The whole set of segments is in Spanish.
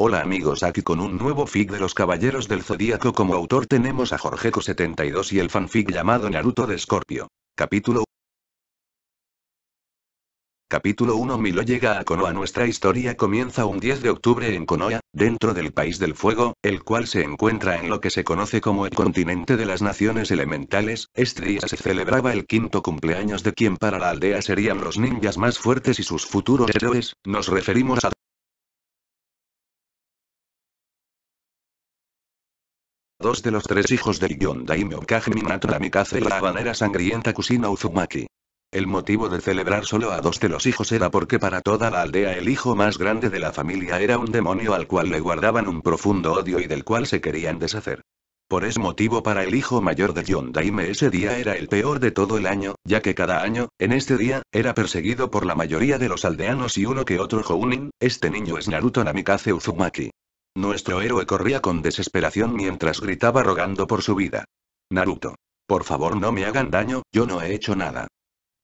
Hola amigos, aquí con un nuevo fic de los Caballeros del Zodíaco como autor tenemos a Jorgeco72 y el fanfic llamado Naruto de Escorpio. Capítulo Capítulo 1 Milo llega a Konoha Nuestra historia comienza un 10 de octubre en Konoha, dentro del País del Fuego, el cual se encuentra en lo que se conoce como el continente de las naciones elementales, día se celebraba el quinto cumpleaños de quien para la aldea serían los ninjas más fuertes y sus futuros héroes, nos referimos a Dos de los tres hijos de Yondaime Miokage Minato Namikaze y la banera sangrienta Kusina Uzumaki. El motivo de celebrar solo a dos de los hijos era porque para toda la aldea el hijo más grande de la familia era un demonio al cual le guardaban un profundo odio y del cual se querían deshacer. Por ese motivo para el hijo mayor de Yondaime ese día era el peor de todo el año, ya que cada año, en este día, era perseguido por la mayoría de los aldeanos y uno que otro Jounin, este niño es Naruto Namikaze Uzumaki. Nuestro héroe corría con desesperación mientras gritaba rogando por su vida. Naruto. Por favor no me hagan daño, yo no he hecho nada.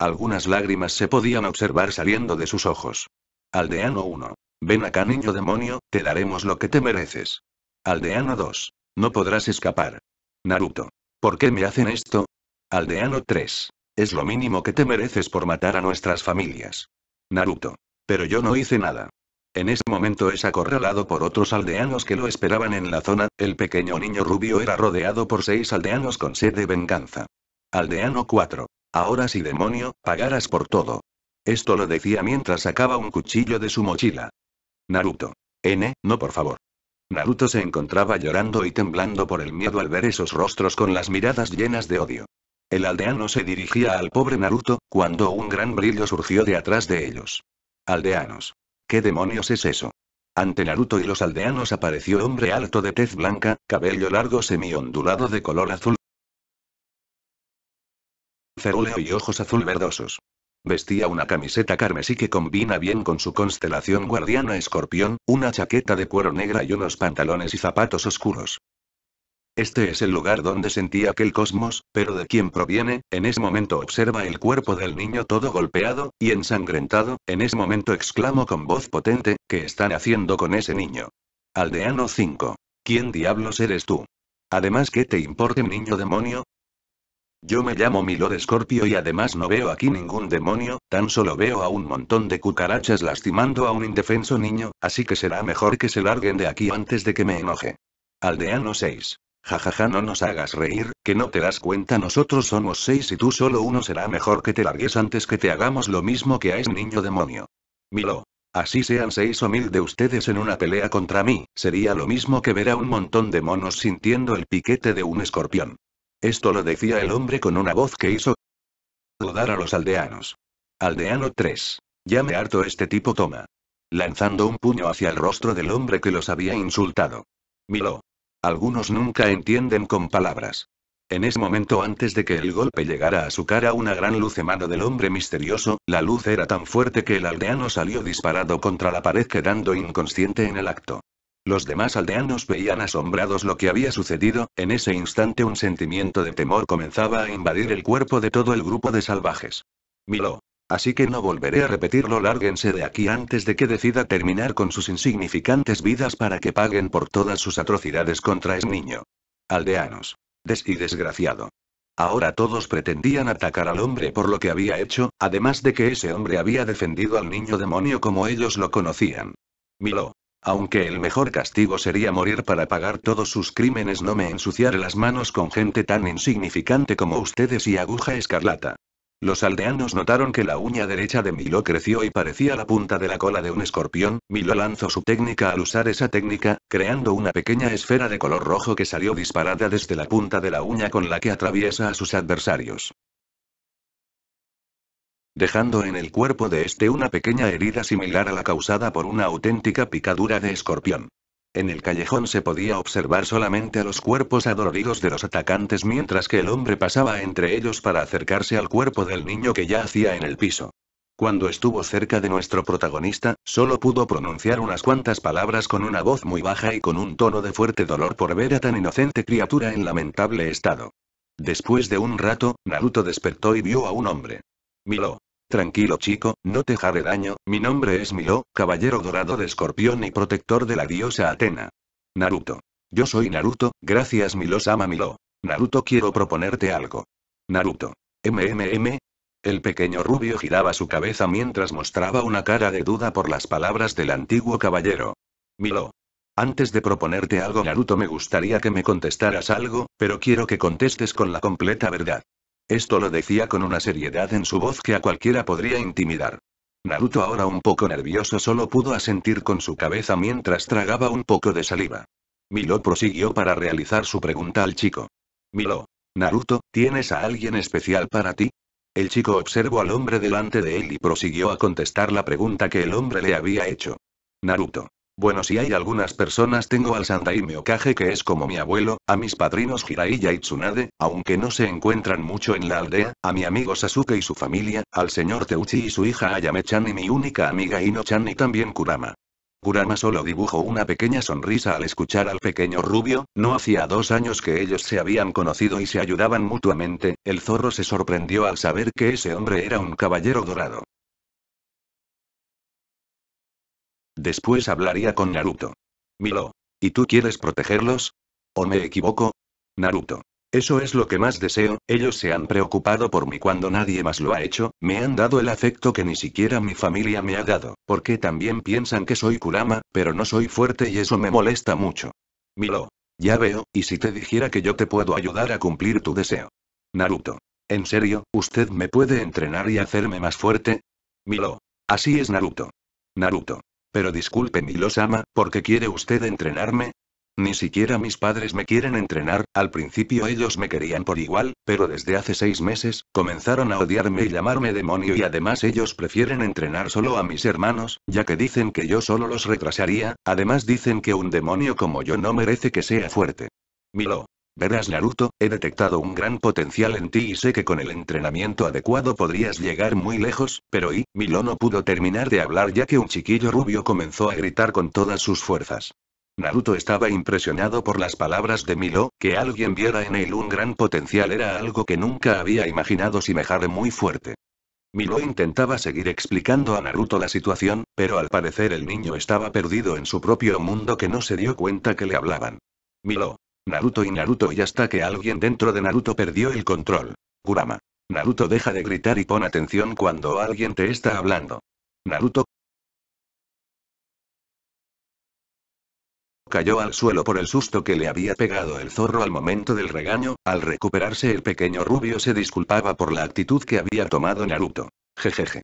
Algunas lágrimas se podían observar saliendo de sus ojos. Aldeano 1. Ven acá niño demonio, te daremos lo que te mereces. Aldeano 2. No podrás escapar. Naruto. ¿Por qué me hacen esto? Aldeano 3. Es lo mínimo que te mereces por matar a nuestras familias. Naruto. Pero yo no hice nada. En ese momento es acorralado por otros aldeanos que lo esperaban en la zona, el pequeño niño rubio era rodeado por seis aldeanos con sed de venganza. Aldeano 4. Ahora si demonio, pagarás por todo. Esto lo decía mientras sacaba un cuchillo de su mochila. Naruto. N, no por favor. Naruto se encontraba llorando y temblando por el miedo al ver esos rostros con las miradas llenas de odio. El aldeano se dirigía al pobre Naruto, cuando un gran brillo surgió de atrás de ellos. Aldeanos. ¿Qué demonios es eso? Ante Naruto y los aldeanos apareció hombre alto de tez blanca, cabello largo semi-ondulado de color azul cerúleo y ojos azul verdosos. Vestía una camiseta carmesí que combina bien con su constelación guardiana escorpión, una chaqueta de cuero negra y unos pantalones y zapatos oscuros. Este es el lugar donde sentí aquel cosmos, pero de quién proviene, en ese momento observa el cuerpo del niño todo golpeado y ensangrentado, en ese momento exclamo con voz potente, ¿qué están haciendo con ese niño? Aldeano 5. ¿Quién diablos eres tú? Además, ¿qué te importa, niño demonio? Yo me llamo Milo de Escorpio y además no veo aquí ningún demonio, tan solo veo a un montón de cucarachas lastimando a un indefenso niño, así que será mejor que se larguen de aquí antes de que me enoje. Aldeano 6. Jajaja, no nos hagas reír, que no te das cuenta, nosotros somos seis y tú solo uno será mejor que te largues antes que te hagamos lo mismo que a ese niño demonio. Milo. Así sean seis o mil de ustedes en una pelea contra mí, sería lo mismo que ver a un montón de monos sintiendo el piquete de un escorpión. Esto lo decía el hombre con una voz que hizo dudar a los aldeanos. Aldeano 3. Ya me harto este tipo toma. Lanzando un puño hacia el rostro del hombre que los había insultado. Milo, algunos nunca entienden con palabras. En ese momento antes de que el golpe llegara a su cara una gran luz emanó del hombre misterioso, la luz era tan fuerte que el aldeano salió disparado contra la pared quedando inconsciente en el acto. Los demás aldeanos veían asombrados lo que había sucedido, en ese instante un sentimiento de temor comenzaba a invadir el cuerpo de todo el grupo de salvajes. Milo. Así que no volveré a repetirlo. Lárguense de aquí antes de que decida terminar con sus insignificantes vidas para que paguen por todas sus atrocidades contra ese niño. Aldeanos. Des y desgraciado. Ahora todos pretendían atacar al hombre por lo que había hecho, además de que ese hombre había defendido al niño demonio como ellos lo conocían. Milo. Aunque el mejor castigo sería morir para pagar todos sus crímenes, no me ensuciaré las manos con gente tan insignificante como ustedes y aguja escarlata. Los aldeanos notaron que la uña derecha de Milo creció y parecía la punta de la cola de un escorpión. Milo lanzó su técnica al usar esa técnica, creando una pequeña esfera de color rojo que salió disparada desde la punta de la uña con la que atraviesa a sus adversarios. Dejando en el cuerpo de este una pequeña herida similar a la causada por una auténtica picadura de escorpión. En el callejón se podía observar solamente a los cuerpos adoloridos de los atacantes mientras que el hombre pasaba entre ellos para acercarse al cuerpo del niño que ya hacía en el piso. Cuando estuvo cerca de nuestro protagonista, solo pudo pronunciar unas cuantas palabras con una voz muy baja y con un tono de fuerte dolor por ver a tan inocente criatura en lamentable estado. Después de un rato, Naruto despertó y vio a un hombre. Miró. Tranquilo chico, no te haré daño, mi nombre es Milo, caballero dorado de escorpión y protector de la diosa Atena. Naruto. Yo soy Naruto, gracias Milo sama Milo. Naruto quiero proponerte algo. Naruto. MMM. El pequeño rubio giraba su cabeza mientras mostraba una cara de duda por las palabras del antiguo caballero. Milo. Antes de proponerte algo Naruto me gustaría que me contestaras algo, pero quiero que contestes con la completa verdad. Esto lo decía con una seriedad en su voz que a cualquiera podría intimidar. Naruto ahora un poco nervioso solo pudo asentir con su cabeza mientras tragaba un poco de saliva. Milo prosiguió para realizar su pregunta al chico. Milo. Naruto, ¿tienes a alguien especial para ti? El chico observó al hombre delante de él y prosiguió a contestar la pregunta que el hombre le había hecho. Naruto. Bueno, si hay algunas personas, tengo al Sandaime Okage, que es como mi abuelo, a mis padrinos Hiraiya y Tsunade, aunque no se encuentran mucho en la aldea, a mi amigo Sasuke y su familia, al señor Teuchi y su hija Ayame-chan y mi única amiga Ino-chan y también Kurama. Kurama solo dibujó una pequeña sonrisa al escuchar al pequeño rubio, no hacía dos años que ellos se habían conocido y se ayudaban mutuamente, el zorro se sorprendió al saber que ese hombre era un caballero dorado. Después hablaría con Naruto. Milo. ¿Y tú quieres protegerlos? ¿O me equivoco? Naruto. Eso es lo que más deseo, ellos se han preocupado por mí cuando nadie más lo ha hecho, me han dado el afecto que ni siquiera mi familia me ha dado, porque también piensan que soy Kurama, pero no soy fuerte y eso me molesta mucho. Milo. Ya veo, y si te dijera que yo te puedo ayudar a cumplir tu deseo. Naruto. ¿En serio, usted me puede entrenar y hacerme más fuerte? Milo. Así es Naruto. Naruto. Pero disculpe ama, ¿por qué quiere usted entrenarme? Ni siquiera mis padres me quieren entrenar, al principio ellos me querían por igual, pero desde hace seis meses, comenzaron a odiarme y llamarme demonio y además ellos prefieren entrenar solo a mis hermanos, ya que dicen que yo solo los retrasaría, además dicen que un demonio como yo no merece que sea fuerte. Milo, Verás Naruto, he detectado un gran potencial en ti y sé que con el entrenamiento adecuado podrías llegar muy lejos, pero y, Milo no pudo terminar de hablar ya que un chiquillo rubio comenzó a gritar con todas sus fuerzas. Naruto estaba impresionado por las palabras de Milo, que alguien viera en él un gran potencial era algo que nunca había imaginado semejante muy fuerte. Milo intentaba seguir explicando a Naruto la situación, pero al parecer el niño estaba perdido en su propio mundo que no se dio cuenta que le hablaban. Milo, Naruto y Naruto y hasta que alguien dentro de Naruto perdió el control. Kurama. Naruto deja de gritar y pon atención cuando alguien te está hablando. Naruto cayó al suelo por el susto que le había pegado el zorro al momento del regaño, al recuperarse el pequeño rubio se disculpaba por la actitud que había tomado Naruto. Jejeje.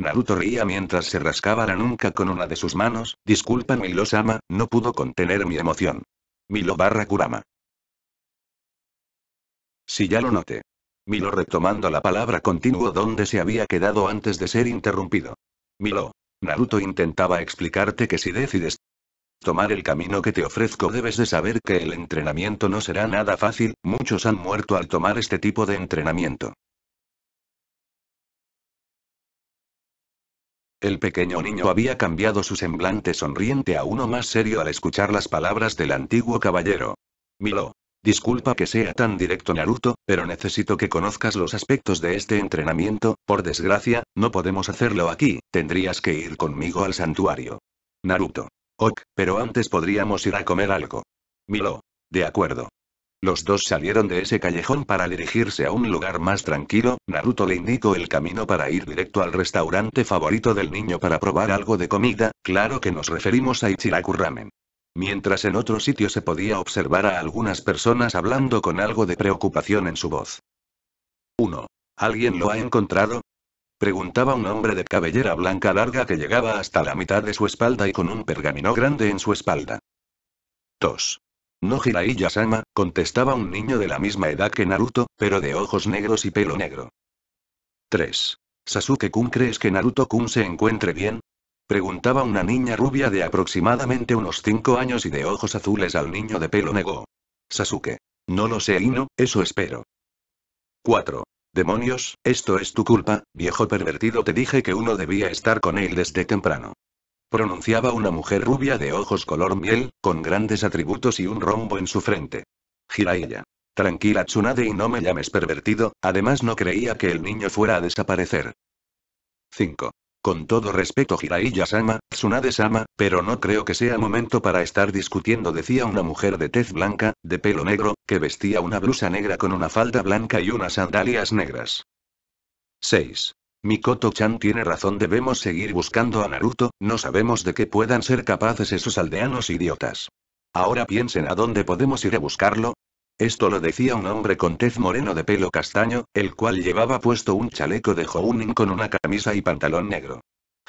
Naruto reía mientras se rascaba la nuca con una de sus manos, Disculpa los ama, no pudo contener mi emoción. Milo barra Kurama. Si ya lo noté. Milo retomando la palabra continuó donde se había quedado antes de ser interrumpido. Milo. Naruto intentaba explicarte que si decides tomar el camino que te ofrezco debes de saber que el entrenamiento no será nada fácil, muchos han muerto al tomar este tipo de entrenamiento. El pequeño niño había cambiado su semblante sonriente a uno más serio al escuchar las palabras del antiguo caballero. Milo. Disculpa que sea tan directo Naruto, pero necesito que conozcas los aspectos de este entrenamiento, por desgracia, no podemos hacerlo aquí, tendrías que ir conmigo al santuario. Naruto. Ok, pero antes podríamos ir a comer algo. Milo. De acuerdo. Los dos salieron de ese callejón para dirigirse a un lugar más tranquilo, Naruto le indicó el camino para ir directo al restaurante favorito del niño para probar algo de comida, claro que nos referimos a Ichiraku Ramen. Mientras en otro sitio se podía observar a algunas personas hablando con algo de preocupación en su voz. 1. ¿Alguien lo ha encontrado? Preguntaba un hombre de cabellera blanca larga que llegaba hasta la mitad de su espalda y con un pergamino grande en su espalda. 2. No Jiraiya-sama, contestaba un niño de la misma edad que Naruto, pero de ojos negros y pelo negro. 3. Sasuke-kun ¿crees que Naruto-kun se encuentre bien? Preguntaba una niña rubia de aproximadamente unos 5 años y de ojos azules al niño de pelo negro. Sasuke. No lo sé Ino, eso espero. 4. Demonios, esto es tu culpa, viejo pervertido te dije que uno debía estar con él desde temprano pronunciaba una mujer rubia de ojos color miel, con grandes atributos y un rombo en su frente. Jiraiya. Tranquila Tsunade y no me llames pervertido, además no creía que el niño fuera a desaparecer. 5. Con todo respeto Jiraiya-sama, Tsunade-sama, pero no creo que sea momento para estar discutiendo decía una mujer de tez blanca, de pelo negro, que vestía una blusa negra con una falda blanca y unas sandalias negras. 6. Mikoto-chan tiene razón, debemos seguir buscando a Naruto, no sabemos de qué puedan ser capaces esos aldeanos idiotas. Ahora piensen a dónde podemos ir a buscarlo. Esto lo decía un hombre con tez moreno de pelo castaño, el cual llevaba puesto un chaleco de Jounin con una camisa y pantalón negro.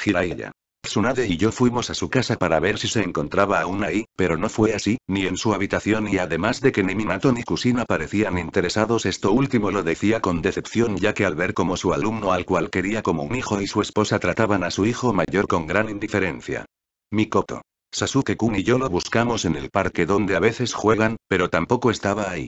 Jiraiya. Tsunade y yo fuimos a su casa para ver si se encontraba aún ahí, pero no fue así, ni en su habitación y además de que ni Minato ni Kusina parecían interesados esto último lo decía con decepción ya que al ver como su alumno al cual quería como un hijo y su esposa trataban a su hijo mayor con gran indiferencia. Mikoto. Sasuke-kun y yo lo buscamos en el parque donde a veces juegan, pero tampoco estaba ahí.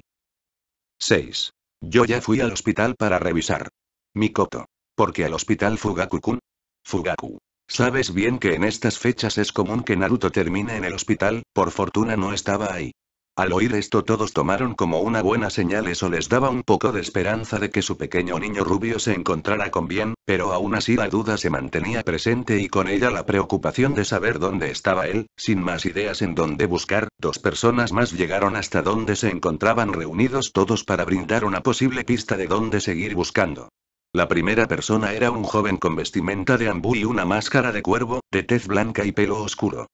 6. Yo ya fui al hospital para revisar. Mikoto. ¿Por qué al hospital Fugaku-kun? Fugaku. Sabes bien que en estas fechas es común que Naruto termine en el hospital, por fortuna no estaba ahí. Al oír esto todos tomaron como una buena señal eso les daba un poco de esperanza de que su pequeño niño rubio se encontrara con bien, pero aún así la duda se mantenía presente y con ella la preocupación de saber dónde estaba él, sin más ideas en dónde buscar, dos personas más llegaron hasta donde se encontraban reunidos todos para brindar una posible pista de dónde seguir buscando. La primera persona era un joven con vestimenta de ambú y una máscara de cuervo, de tez blanca y pelo oscuro.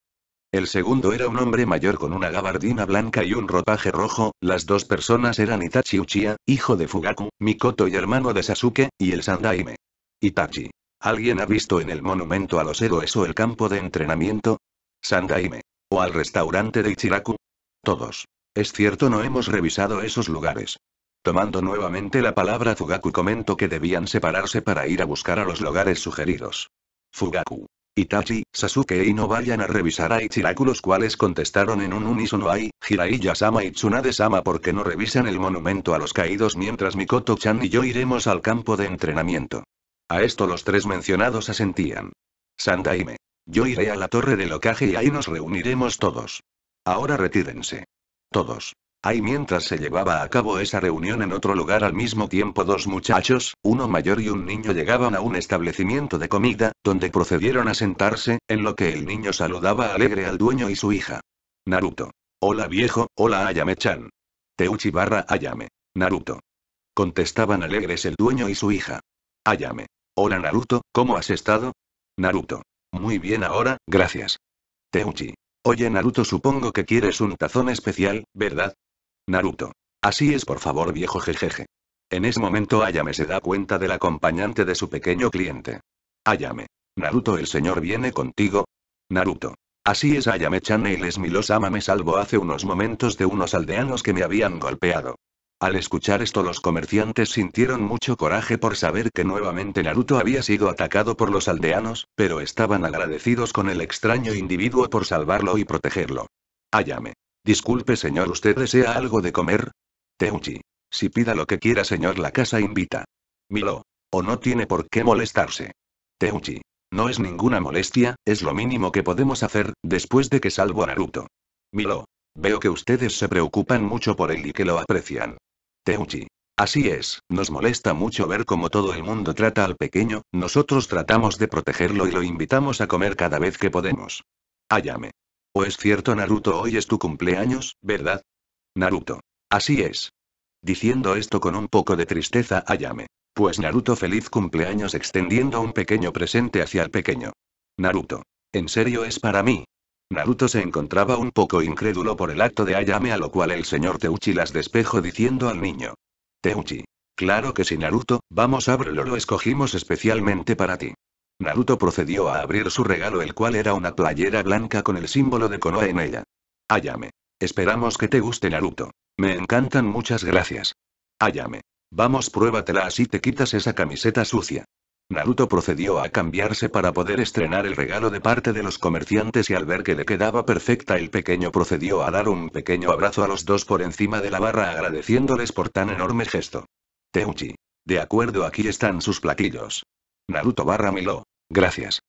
El segundo era un hombre mayor con una gabardina blanca y un ropaje rojo, las dos personas eran Itachi Uchiha, hijo de Fugaku, Mikoto y hermano de Sasuke, y el Sandaime. Itachi. ¿Alguien ha visto en el monumento a los héroes o el campo de entrenamiento? Sandaime. ¿O al restaurante de Ichiraku? Todos. Es cierto no hemos revisado esos lugares. Tomando nuevamente la palabra Fugaku comentó que debían separarse para ir a buscar a los lugares sugeridos. Fugaku. Itachi, Sasuke y no vayan a revisar a Ichiraku los cuales contestaron en un unísono ay, Jiraiya-sama y Tsunade-sama porque no revisan el monumento a los caídos mientras Mikoto-chan y yo iremos al campo de entrenamiento. A esto los tres mencionados asentían. Sandaime. Yo iré a la torre del locaje y ahí nos reuniremos todos. Ahora retírense. Todos. Ahí mientras se llevaba a cabo esa reunión en otro lugar al mismo tiempo dos muchachos, uno mayor y un niño llegaban a un establecimiento de comida, donde procedieron a sentarse, en lo que el niño saludaba alegre al dueño y su hija. Naruto. Hola viejo, hola Ayame-chan. Teuchi barra Ayame. Naruto. Contestaban alegres el dueño y su hija. Ayame. Hola Naruto, ¿cómo has estado? Naruto. Muy bien ahora, gracias. Teuchi. Oye Naruto, supongo que quieres un tazón especial, ¿verdad? Naruto. Así es por favor viejo jejeje. En ese momento Ayame se da cuenta del acompañante de su pequeño cliente. Ayame. Naruto el señor viene contigo. Naruto. Así es Ayame-chan y les Milosama me salvo hace unos momentos de unos aldeanos que me habían golpeado. Al escuchar esto los comerciantes sintieron mucho coraje por saber que nuevamente Naruto había sido atacado por los aldeanos, pero estaban agradecidos con el extraño individuo por salvarlo y protegerlo. Ayame. Disculpe señor, ¿usted desea algo de comer? Teuchi. Si pida lo que quiera señor, la casa invita. Milo. O no tiene por qué molestarse. Teuchi. No es ninguna molestia, es lo mínimo que podemos hacer, después de que salvo a Naruto. Milo. Veo que ustedes se preocupan mucho por él y que lo aprecian. Teuchi. Así es, nos molesta mucho ver cómo todo el mundo trata al pequeño, nosotros tratamos de protegerlo y lo invitamos a comer cada vez que podemos. Ayame. ¿O es cierto Naruto hoy es tu cumpleaños, verdad? Naruto. Así es. Diciendo esto con un poco de tristeza Ayame. Pues Naruto feliz cumpleaños extendiendo un pequeño presente hacia el pequeño. Naruto. ¿En serio es para mí? Naruto se encontraba un poco incrédulo por el acto de Ayame a lo cual el señor Teuchi las despejó diciendo al niño. Teuchi. Claro que sí Naruto, vamos a ábrelo lo escogimos especialmente para ti. Naruto procedió a abrir su regalo el cual era una playera blanca con el símbolo de Konoha en ella. Ayame. Esperamos que te guste Naruto. Me encantan muchas gracias. Ayame. Vamos pruébatela así te quitas esa camiseta sucia. Naruto procedió a cambiarse para poder estrenar el regalo de parte de los comerciantes y al ver que le quedaba perfecta el pequeño procedió a dar un pequeño abrazo a los dos por encima de la barra agradeciéndoles por tan enorme gesto. Teuchi. De acuerdo aquí están sus platillos. Naruto barra Milo. Gracias.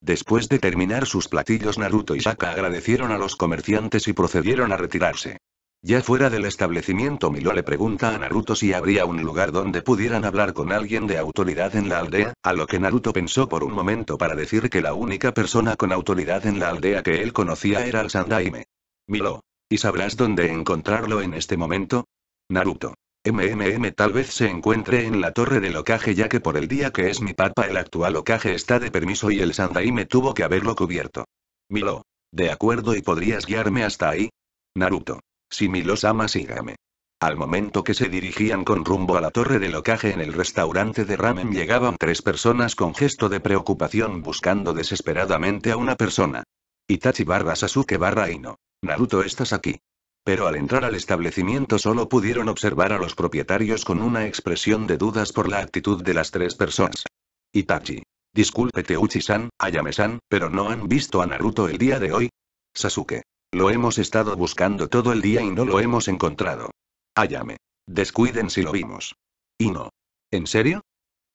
Después de terminar sus platillos Naruto y Saka agradecieron a los comerciantes y procedieron a retirarse. Ya fuera del establecimiento Milo le pregunta a Naruto si habría un lugar donde pudieran hablar con alguien de autoridad en la aldea, a lo que Naruto pensó por un momento para decir que la única persona con autoridad en la aldea que él conocía era el Sandaime. Milo. ¿Y sabrás dónde encontrarlo en este momento? Naruto. MMM tal vez se encuentre en la torre del ocaje ya que por el día que es mi papa el actual ocaje está de permiso y el me tuvo que haberlo cubierto. Milo. De acuerdo y podrías guiarme hasta ahí. Naruto. Si milo ama sígame. Al momento que se dirigían con rumbo a la torre del ocaje en el restaurante de ramen llegaban tres personas con gesto de preocupación buscando desesperadamente a una persona. Itachi barra Sasuke barra Ino. Naruto estás aquí. Pero al entrar al establecimiento solo pudieron observar a los propietarios con una expresión de dudas por la actitud de las tres personas. Itachi. Disculpe Teuchi-san, Ayame-san, pero no han visto a Naruto el día de hoy. Sasuke. Lo hemos estado buscando todo el día y no lo hemos encontrado. Ayame. Descuiden si lo vimos. Y no, ¿En serio?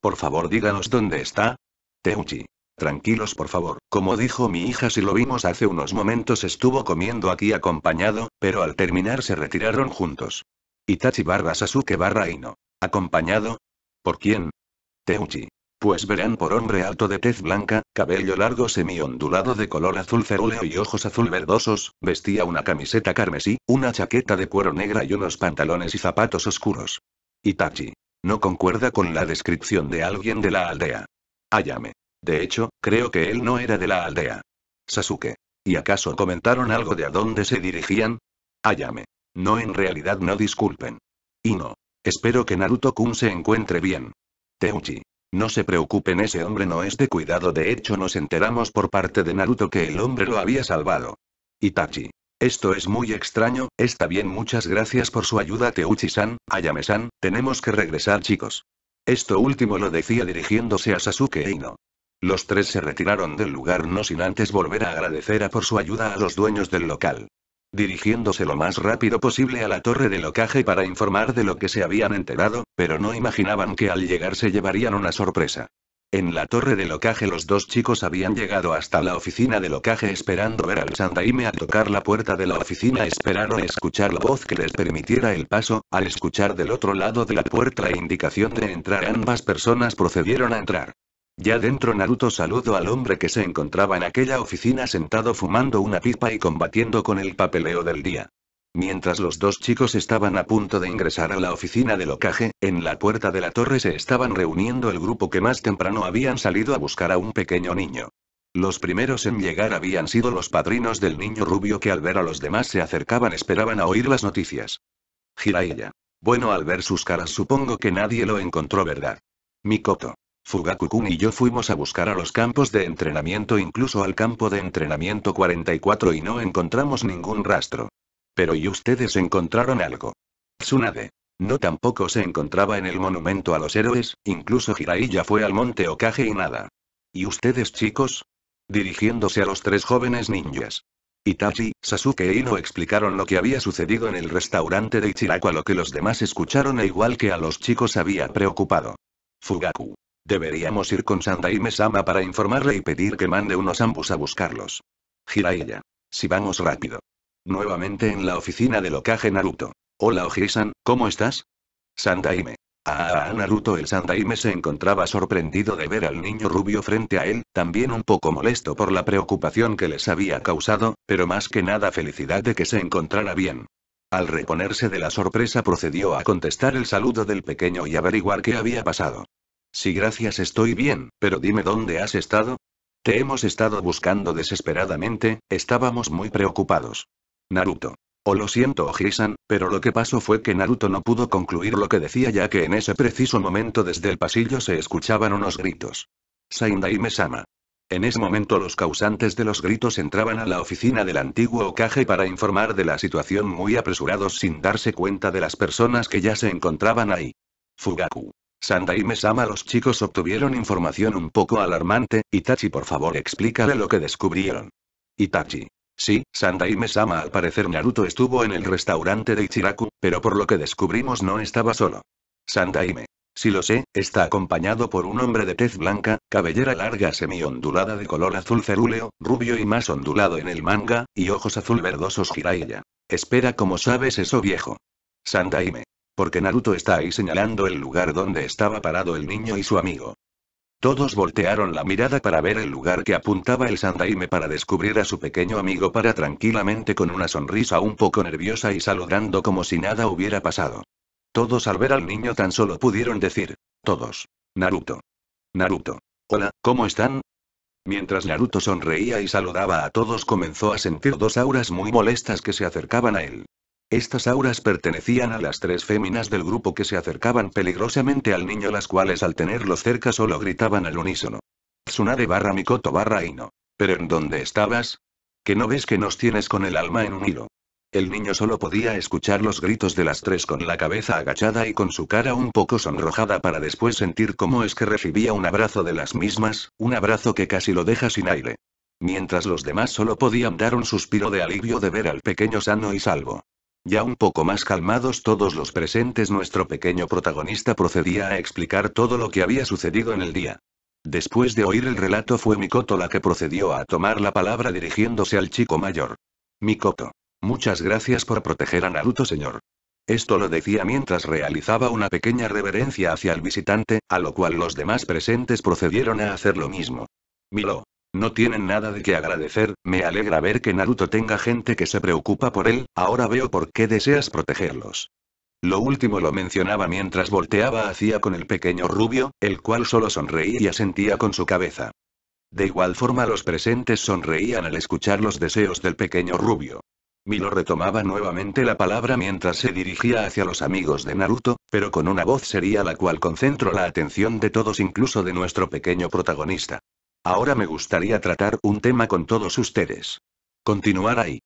Por favor díganos dónde está. Teuchi. Tranquilos por favor, como dijo mi hija si lo vimos hace unos momentos estuvo comiendo aquí acompañado, pero al terminar se retiraron juntos. Itachi barra Sasuke barra Ino. ¿Acompañado? ¿Por quién? Teuchi. Pues verán por hombre alto de tez blanca, cabello largo semi-ondulado de color azul cerúleo y ojos azul verdosos, vestía una camiseta carmesí, una chaqueta de cuero negra y unos pantalones y zapatos oscuros. Itachi. No concuerda con la descripción de alguien de la aldea. Ayame. De hecho, creo que él no era de la aldea. Sasuke. ¿Y acaso comentaron algo de a dónde se dirigían? Ayame. No en realidad no disculpen. Y no. Espero que Naruto-kun se encuentre bien. Teuchi. No se preocupen, ese hombre no es de cuidado. De hecho, nos enteramos por parte de Naruto que el hombre lo había salvado. Itachi. Esto es muy extraño, está bien, muchas gracias por su ayuda, Teuchi-san, Ayame-san, tenemos que regresar, chicos. Esto último lo decía dirigiéndose a Sasuke e Ino. Los tres se retiraron del lugar no sin antes volver a agradecer a por su ayuda a los dueños del local. Dirigiéndose lo más rápido posible a la torre de locaje para informar de lo que se habían enterado, pero no imaginaban que al llegar se llevarían una sorpresa. En la torre de locaje los dos chicos habían llegado hasta la oficina de locaje esperando ver al Santaime al tocar la puerta de la oficina esperaron escuchar la voz que les permitiera el paso, al escuchar del otro lado de la puerta la indicación de entrar ambas personas procedieron a entrar. Ya dentro Naruto saludó al hombre que se encontraba en aquella oficina sentado fumando una pipa y combatiendo con el papeleo del día. Mientras los dos chicos estaban a punto de ingresar a la oficina del locaje, en la puerta de la torre se estaban reuniendo el grupo que más temprano habían salido a buscar a un pequeño niño. Los primeros en llegar habían sido los padrinos del niño rubio que al ver a los demás se acercaban esperaban a oír las noticias. Jiraiya. Bueno, al ver sus caras supongo que nadie lo encontró, ¿verdad? Mikoto fugaku y yo fuimos a buscar a los campos de entrenamiento, incluso al campo de entrenamiento 44 y no encontramos ningún rastro. Pero ¿y ustedes encontraron algo? Tsunade. No tampoco se encontraba en el monumento a los héroes, incluso Hirai ya fue al monte Okage y nada. ¿Y ustedes chicos? Dirigiéndose a los tres jóvenes ninjas. Itachi, Sasuke e Ino explicaron lo que había sucedido en el restaurante de Ichiraku a lo que los demás escucharon e igual que a los chicos había preocupado. Fugaku. Deberíamos ir con Sandaime-sama para informarle y pedir que mande unos ambus a buscarlos. Jiraiya. Si vamos rápido. Nuevamente en la oficina de locaje Naruto. Hola Ojisan, ¿cómo estás? Sandaime. ah Naruto el Sandaime se encontraba sorprendido de ver al niño rubio frente a él, también un poco molesto por la preocupación que les había causado, pero más que nada felicidad de que se encontrara bien. Al reponerse de la sorpresa procedió a contestar el saludo del pequeño y averiguar qué había pasado. Sí, gracias, estoy bien, pero dime dónde has estado. Te hemos estado buscando desesperadamente, estábamos muy preocupados. Naruto. O oh, lo siento, Ojisan, pero lo que pasó fue que Naruto no pudo concluir lo que decía ya que en ese preciso momento desde el pasillo se escuchaban unos gritos. Saindai Mesama. En ese momento los causantes de los gritos entraban a la oficina del antiguo ocaje para informar de la situación muy apresurados sin darse cuenta de las personas que ya se encontraban ahí. Fugaku. Sandaime-sama los chicos obtuvieron información un poco alarmante, Itachi por favor explícale lo que descubrieron. Itachi. Sí, Sandaime-sama al parecer Naruto estuvo en el restaurante de Ichiraku, pero por lo que descubrimos no estaba solo. Sandaime. Si lo sé, está acompañado por un hombre de tez blanca, cabellera larga semi-ondulada de color azul cerúleo, rubio y más ondulado en el manga, y ojos azul verdosos Jiraiya. Espera como sabes eso viejo. Sandaime. Porque Naruto está ahí señalando el lugar donde estaba parado el niño y su amigo. Todos voltearon la mirada para ver el lugar que apuntaba el Sandaime para descubrir a su pequeño amigo para tranquilamente con una sonrisa un poco nerviosa y saludando como si nada hubiera pasado. Todos al ver al niño tan solo pudieron decir, todos, Naruto. Naruto. Hola, ¿cómo están? Mientras Naruto sonreía y saludaba a todos comenzó a sentir dos auras muy molestas que se acercaban a él. Estas auras pertenecían a las tres féminas del grupo que se acercaban peligrosamente al niño, las cuales al tenerlo cerca solo gritaban al unísono. Tsunade barra Mikoto barra Ino. ¿Pero en dónde estabas? ¿Que no ves que nos tienes con el alma en un hilo? El niño solo podía escuchar los gritos de las tres con la cabeza agachada y con su cara un poco sonrojada para después sentir cómo es que recibía un abrazo de las mismas, un abrazo que casi lo deja sin aire. Mientras los demás solo podían dar un suspiro de alivio de ver al pequeño sano y salvo. Ya un poco más calmados todos los presentes, nuestro pequeño protagonista procedía a explicar todo lo que había sucedido en el día. Después de oír el relato fue Mikoto la que procedió a tomar la palabra dirigiéndose al chico mayor. Mikoto. Muchas gracias por proteger a Naruto, señor. Esto lo decía mientras realizaba una pequeña reverencia hacia el visitante, a lo cual los demás presentes procedieron a hacer lo mismo. Milo. No tienen nada de qué agradecer, me alegra ver que Naruto tenga gente que se preocupa por él, ahora veo por qué deseas protegerlos. Lo último lo mencionaba mientras volteaba hacia con el pequeño rubio, el cual solo sonreía y asentía con su cabeza. De igual forma los presentes sonreían al escuchar los deseos del pequeño rubio. lo retomaba nuevamente la palabra mientras se dirigía hacia los amigos de Naruto, pero con una voz seria la cual concentró la atención de todos incluso de nuestro pequeño protagonista. Ahora me gustaría tratar un tema con todos ustedes. Continuar ahí.